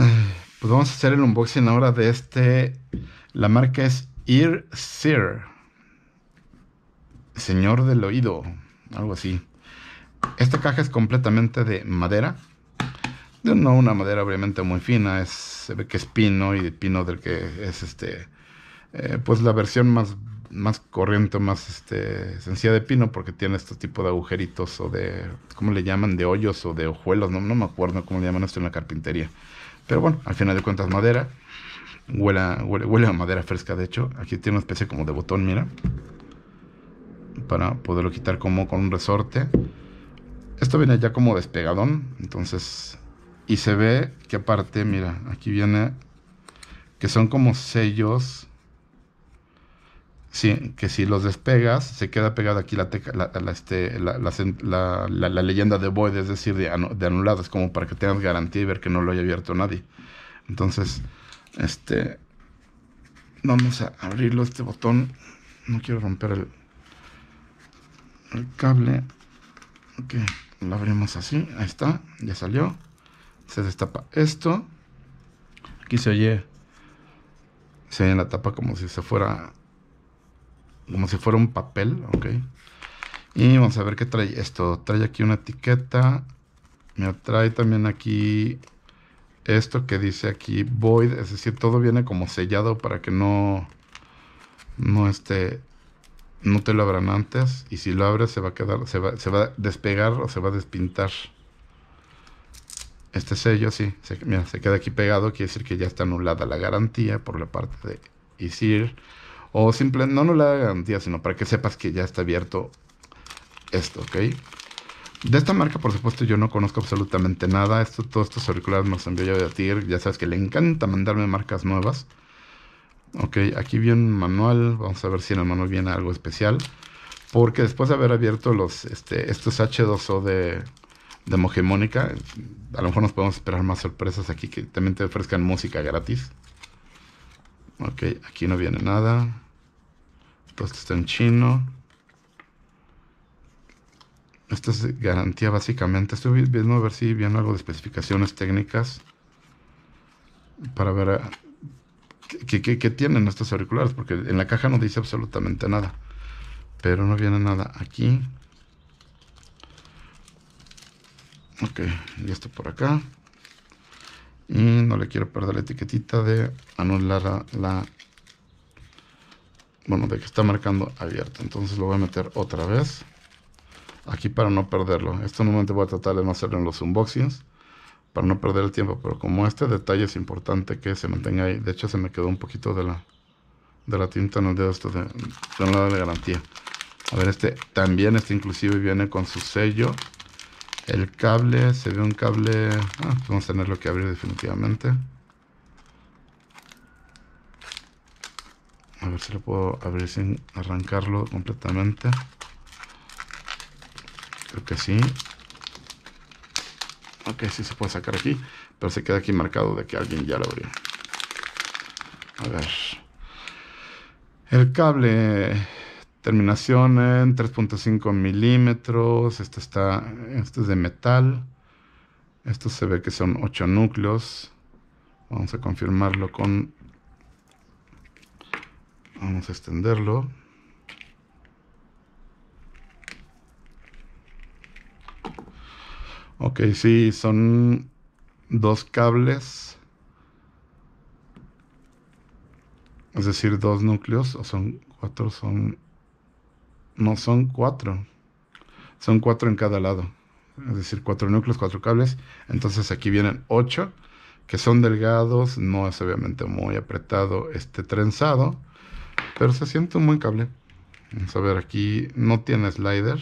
Pues vamos a hacer el unboxing ahora de este. La marca es Ear Sir, Señor del oído. Algo así. Esta caja es completamente de madera. No una madera obviamente muy fina. Es, se ve que es pino y pino del que es este. Eh, pues la versión más, más corriente, más este, sencilla de pino, porque tiene este tipo de agujeritos o de. ¿Cómo le llaman? De hoyos o de ojuelos. No, no me acuerdo cómo le llaman esto en la carpintería pero bueno, al final de cuentas madera. Huele a, huele, madera fresca, de hecho. Aquí tiene una especie como de botón, mira. Para poderlo quitar como con un resorte. Esto viene ya como despegadón. Entonces. Y se ve que aparte, mira, aquí viene. Que son como sellos Sí, que si los despegas, se queda pegada aquí la, teca, la, la, este, leyenda de void, es decir, de, anuladas como para que tengas garantía y ver que no lo haya abierto nadie. Entonces, este. Vamos a abrirlo este botón. No quiero romper el, el cable. Ok, lo abrimos así. Ahí está, ya salió. Se destapa esto. Aquí se oye. Se oye la tapa como si se fuera como si fuera un papel, ok. Y vamos a ver qué trae esto. Trae aquí una etiqueta. Me trae también aquí esto que dice aquí void. Es decir, todo viene como sellado para que no, no esté, no te lo abran antes. Y si lo abres se va a quedar, se va, a despegar o se va a despintar. Este sello, sí, mira, se queda aquí pegado. Quiere decir que ya está anulada la garantía por la parte de ISIR o simplemente, no no la garantía, sino para que sepas que ya está abierto esto, ¿ok? De esta marca, por supuesto, yo no conozco absolutamente nada. Esto, todos estos auriculares me los envió yo de TIR. Ya sabes que le encanta mandarme marcas nuevas. Ok, aquí viene un manual. Vamos a ver si en el manual viene algo especial. Porque después de haber abierto los, este, estos H2O de, de Mogemónica, a lo mejor nos podemos esperar más sorpresas aquí que también te ofrezcan música gratis. Ok, aquí no viene nada. Todo esto está en chino. Esta es garantía básicamente. Estoy viendo a ver si viene algo de especificaciones técnicas. Para ver ah, qué, tienen estos auriculares. Porque en la caja no dice absolutamente nada. Pero no viene nada aquí. Ok, y esto por acá. Y mm, no le quiero perder la etiquetita de anular la, bueno, de que está marcando abierto. Entonces lo voy a meter otra vez. Aquí para no perderlo. Esto normalmente voy a tratar de no hacerlo en los unboxings. Para no perder el tiempo. Pero como este detalle es importante que se mantenga ahí. De hecho se me quedó un poquito de la, de la tinta en el dedo. Esto de, de la garantía. A ver, este también, este inclusive viene con su sello el cable, se ve un cable... Ah, vamos a tenerlo que abrir definitivamente. A ver si lo puedo abrir sin arrancarlo completamente. Creo que sí. Ok, sí se puede sacar aquí. Pero se queda aquí marcado de que alguien ya lo abrió. A ver. El cable Terminación en 3.5 milímetros. Este, está, este es de metal. Esto se ve que son 8 núcleos. Vamos a confirmarlo con... Vamos a extenderlo. Ok, sí, son dos cables. Es decir, dos núcleos. O son cuatro, son no, son cuatro. Son cuatro en cada lado. Es decir, cuatro núcleos, cuatro cables. Entonces aquí vienen ocho, que son delgados, no es obviamente muy apretado este trenzado, pero se siente un buen cable. Vamos a ver, aquí no tiene slider.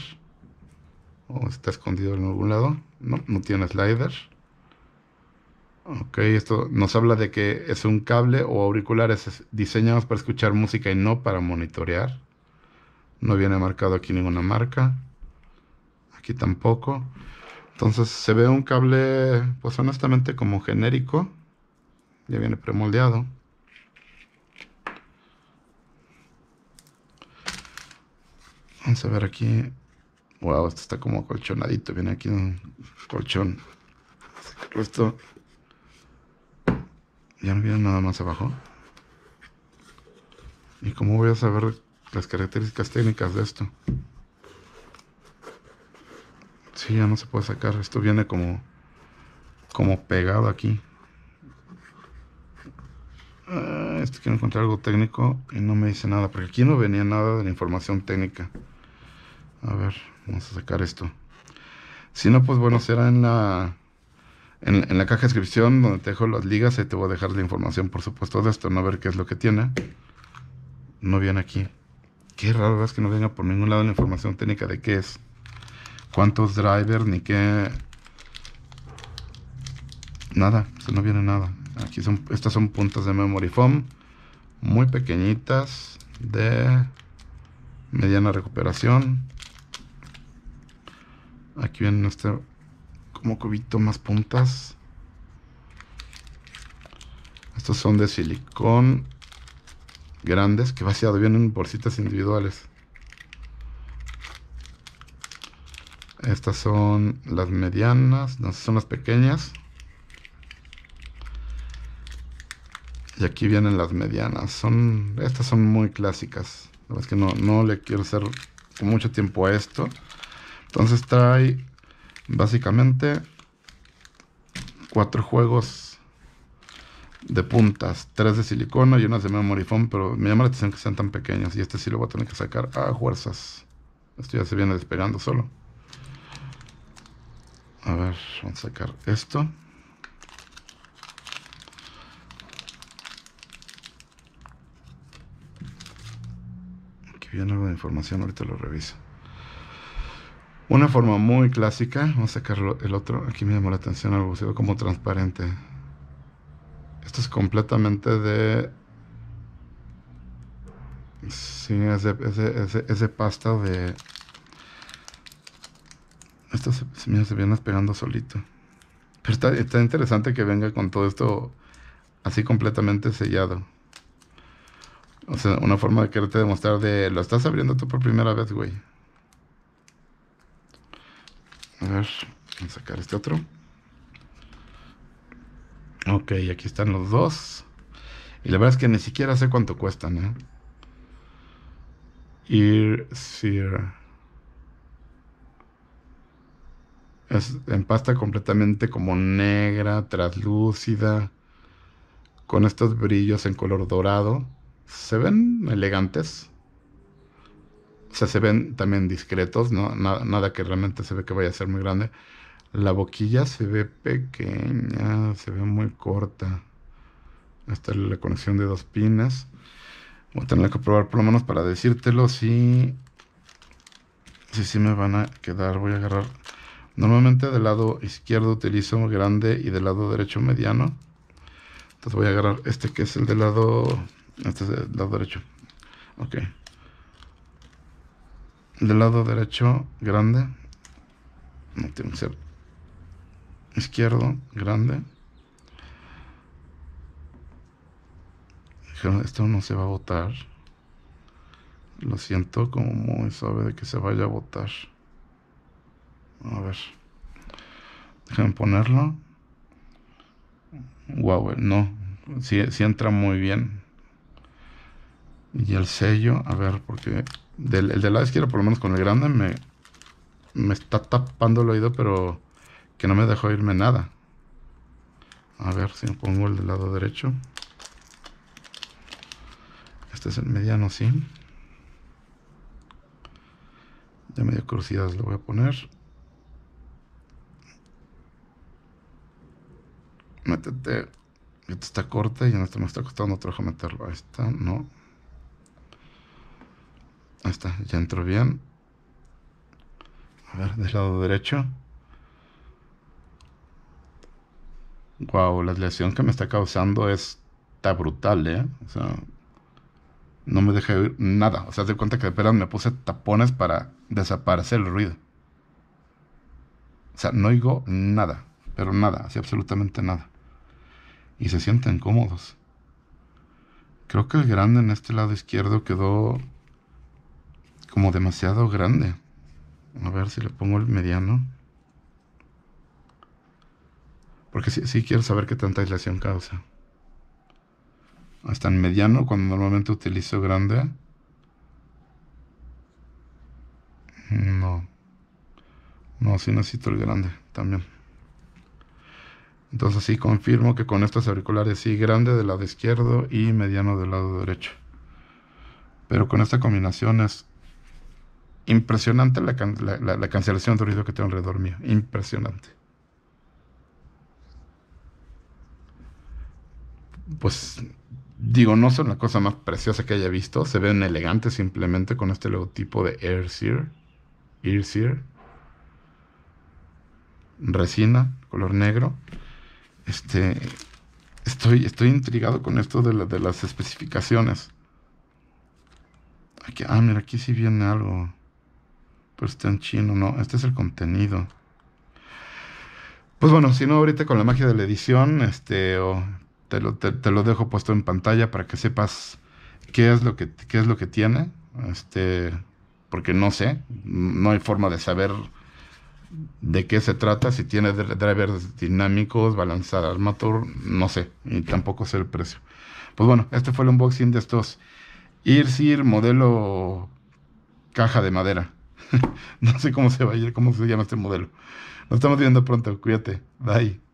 ¿O está escondido en algún lado? No, no tiene slider. Ok, esto nos habla de que es un cable o auriculares diseñados para escuchar música y no para monitorear. No viene marcado aquí ninguna marca. Aquí tampoco. Entonces se ve un cable, pues honestamente como genérico. Ya viene premoldeado. Vamos a ver aquí. Wow, esto está como colchonadito. Viene aquí un colchón. Esto ya no viene nada más abajo. ¿Y cómo voy a saber las características técnicas de esto. Sí, ya no se puede sacar. Esto viene como, como pegado aquí. Ah, esto quiero encontrar algo técnico y no me dice nada. Porque aquí no venía nada de la información técnica. A ver, vamos a sacar esto. Si no, pues bueno, será en la, en, la caja de descripción donde te dejo las ligas. y te voy a dejar la información, por supuesto, de esto. No a ver qué es lo que tiene. No viene aquí. Qué raro es que no venga por ningún lado la información técnica de qué es. Cuántos drivers, ni qué... Nada, se no viene nada. Aquí son, estas son puntas de memory foam. Muy pequeñitas. De mediana recuperación. Aquí viene este como cubito más puntas. Estos son de silicón grandes que vaciado vienen en bolsitas individuales. Estas son las medianas, no son las pequeñas. Y aquí vienen las medianas. Son, estas son muy clásicas. La verdad es que no, no le quiero hacer mucho tiempo a esto. Entonces trae básicamente cuatro juegos de puntas, tres de silicona y unas de memory pero me llama la atención que sean tan pequeñas y este sí lo voy a tener que sacar a fuerzas. Esto ya se viene despegando solo. A ver, vamos a sacar esto. Aquí viene algo de información, ahorita lo reviso. Una forma muy clásica, vamos a sacar el otro, aquí me llamó la atención algo como transparente. Esto es completamente de... Sí, ese de, pasta de... Esto se, mira, viene pegando solito. Pero está, interesante que venga con todo esto así completamente sellado. O sea, una forma de quererte demostrar de... Lo estás abriendo tú por primera vez, güey. A ver, voy a sacar este otro. Ok, aquí están los dos. Y la verdad es que ni siquiera sé cuánto cuestan, ¿eh? Ir sir. Es en pasta completamente como negra, traslúcida. con estos brillos en color dorado. Se ven elegantes. O sea, se ven también discretos, ¿no? nada que realmente se ve que vaya a ser muy grande. La boquilla se ve pequeña, se ve muy corta. Esta es la conexión de dos pinas. Voy a tener que probar por lo menos para decírtelo si... Si si me van a quedar. Voy a agarrar... Normalmente del lado izquierdo utilizo grande y del lado derecho mediano. Entonces voy a agarrar este que es el del lado... Este lado derecho. Ok. Del lado derecho grande. No tiene que izquierdo grande. esto no se va a votar. Lo siento como muy suave de que se vaya a votar. A ver. Déjenme ponerlo. Wow, no. si sí, entra muy bien. Y el sello, a ver, porque el de la izquierda, por lo menos con el grande, me, me está tapando el oído, pero que no me dejó irme nada. A ver si pongo el del lado derecho. Este es el mediano, sí. De medio crucidas lo voy a poner. Métete. esto está corta y en este me está costando trabajo meterlo. Ahí está, no. Ahí está, ya entró bien. A ver, del lado derecho. wow, la lesión que me está causando está brutal, ¿eh? O sea, no me deja oír nada. O sea, te cuenta que de peras me puse tapones para desaparecer el ruido. O sea, no oigo nada, pero nada, así absolutamente nada. Y se sienten cómodos. Creo que el grande en este lado izquierdo quedó como demasiado grande. A ver si le pongo el mediano. Porque sí, quiero saber qué tanta aislación causa. Hasta en mediano, cuando normalmente utilizo grande. No. No, sí necesito el grande también. Entonces sí confirmo que con estos auriculares sí grande del lado izquierdo y mediano del lado derecho. Pero con esta combinación es impresionante la cancelación de ruido que tengo alrededor mío. Impresionante. pues digo, no son la cosa más preciosa que haya visto. Se ven elegantes simplemente con este logotipo de Air Airsir Resina, color negro. Este, estoy, estoy intrigado con esto de, de las especificaciones. Aquí, ah, mira, aquí sí viene algo. Pero está en chino, no. Este es el contenido. Pues bueno, si no, ahorita con la magia de la edición, este, te lo, dejo puesto en pantalla para que sepas qué es lo que, es lo que tiene. Este, porque no sé, no hay forma de saber de qué se trata, si tiene drivers dinámicos, balancear motor no sé, y tampoco sé el precio. Pues bueno, este fue el unboxing de estos Irsir modelo caja de madera. no sé cómo se va a ir, cómo se llama este modelo. Nos estamos viendo pronto, cuídate, bye.